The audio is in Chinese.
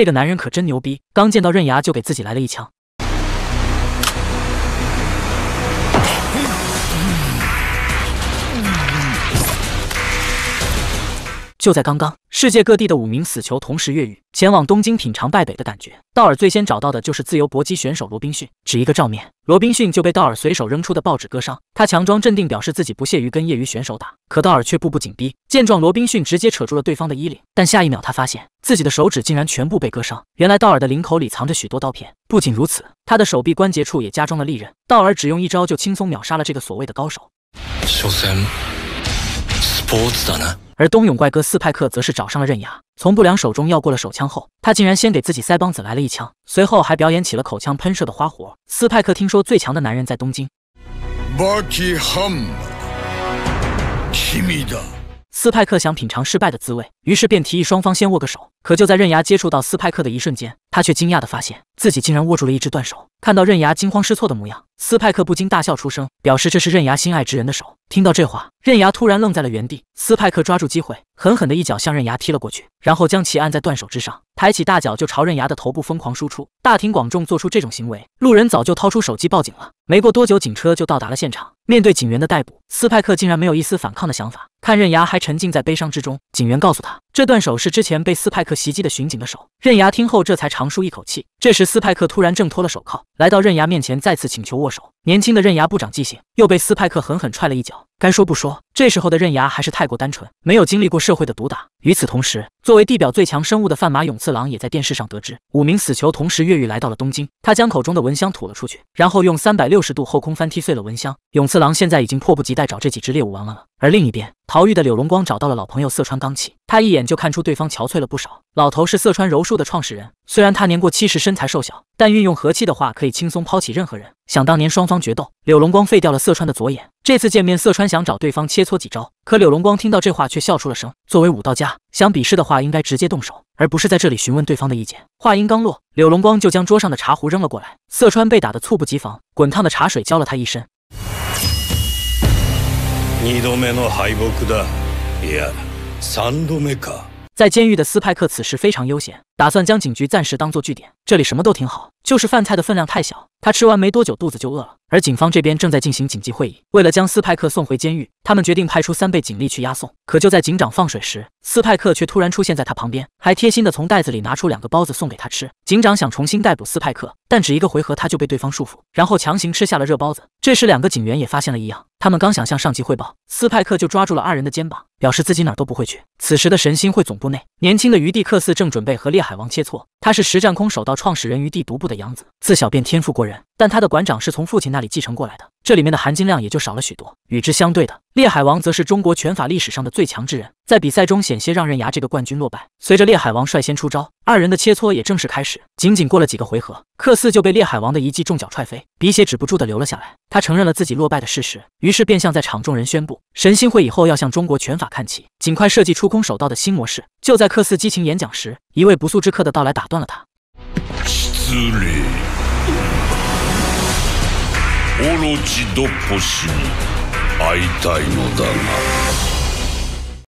这个男人可真牛逼，刚见到刃牙就给自己来了一枪。就在刚刚，世界各地的五名死囚同时越狱，前往东京品尝败北的感觉。道尔最先找到的就是自由搏击选手罗宾逊，只一个照面，罗宾逊就被道尔随手扔出的报纸割伤。他强装镇定，表示自己不屑于跟业余选手打，可道尔却步步紧逼。见状，罗宾逊直接扯住了对方的衣领，但下一秒他发现自己的手指竟然全部被割伤。原来道尔的领口里藏着许多刀片，不仅如此，他的手臂关节处也加装了利刃。道尔只用一招就轻松秒杀了这个所谓的高手。不呢。而东泳怪哥斯派克则是找上了刃牙，从不良手中要过了手枪后，他竟然先给自己腮帮子来了一枪，随后还表演起了口腔喷射的花活。斯派克听说最强的男人在东京，斯派克想品尝失败的滋味，于是便提议双方先握个手。可就在刃牙接触到斯派克的一瞬间，他却惊讶地发现自己竟然握住了一只断手。看到刃牙惊慌失措的模样。斯派克不禁大笑出声，表示这是刃牙心爱之人的手。听到这话，刃牙突然愣在了原地。斯派克抓住机会，狠狠的一脚向刃牙踢了过去，然后将其按在断手之上，抬起大脚就朝刃牙的头部疯狂输出。大庭广众做出这种行为，路人早就掏出手机报警了。没过多久，警车就到达了现场。面对警员的逮捕，斯派克竟然没有一丝反抗的想法。看刃牙还沉浸在悲伤之中，警员告诉他，这断手是之前被斯派克袭击的巡警的手。刃牙听后这才长舒一口气。这时，斯派克突然挣脱了手铐，来到刃牙面前，再次请求握。手年轻的刃牙不长记性，又被斯派克狠狠踹了一脚。该说不说，这时候的刃牙还是太过单纯，没有经历过社会的毒打。与此同时，作为地表最强生物的范马勇次郎也在电视上得知五名死囚同时越狱来到了东京。他将口中的蚊香吐了出去，然后用三百六十度后空翻踢碎了蚊香。勇次郎现在已经迫不及待找这几只猎物玩玩了。而另一边，逃狱的柳龙光找到了老朋友色川刚起，他一眼就看出对方憔悴了不少。老头是色川柔术的创始人，虽然他年过七十，身材瘦小，但运用和气的话可以轻松抛弃任何人。想当年双方决斗，柳龙光废掉了色川的左眼。这次见面，色川。想找对方切磋几招，可柳龙光听到这话却笑出了声。作为武道家，想比试的话应该直接动手，而不是在这里询问对方的意见。话音刚落，柳龙光就将桌上的茶壶扔了过来，色川被打得猝不及防，滚烫的茶水浇了他一身。在监狱的斯派克此时非常悠闲。打算将警局暂时当做据点，这里什么都挺好，就是饭菜的分量太小。他吃完没多久，肚子就饿了。而警方这边正在进行紧急会议，为了将斯派克送回监狱，他们决定派出三倍警力去押送。可就在警长放水时，斯派克却突然出现在他旁边，还贴心的从袋子里拿出两个包子送给他吃。警长想重新逮捕斯派克，但只一个回合他就被对方束缚，然后强行吃下了热包子。这时，两个警员也发现了异样，他们刚想向上级汇报，斯派克就抓住了二人的肩膀，表示自己哪儿都不会去。此时的神心会总部内，年轻的余地克斯正准备和厉害。海王切磋。他是实战空手道创始人余地独步的养子，自小便天赋过人。但他的馆长是从父亲那里继承过来的，这里面的含金量也就少了许多。与之相对的，烈海王则是中国拳法历史上的最强之人，在比赛中险些让刃牙这个冠军落败。随着烈海王率先出招，二人的切磋也正式开始。仅仅过了几个回合，克四就被烈海王的一记重脚踹飞，鼻血止不住的流了下来。他承认了自己落败的事实，于是便向在场众人宣布：神心会以后要向中国拳法看齐，尽快设计出空手道的新模式。就在克四激情演讲时，一位不速之客的到来打。どなた失礼オロチドッポ氏に会いたいのだが。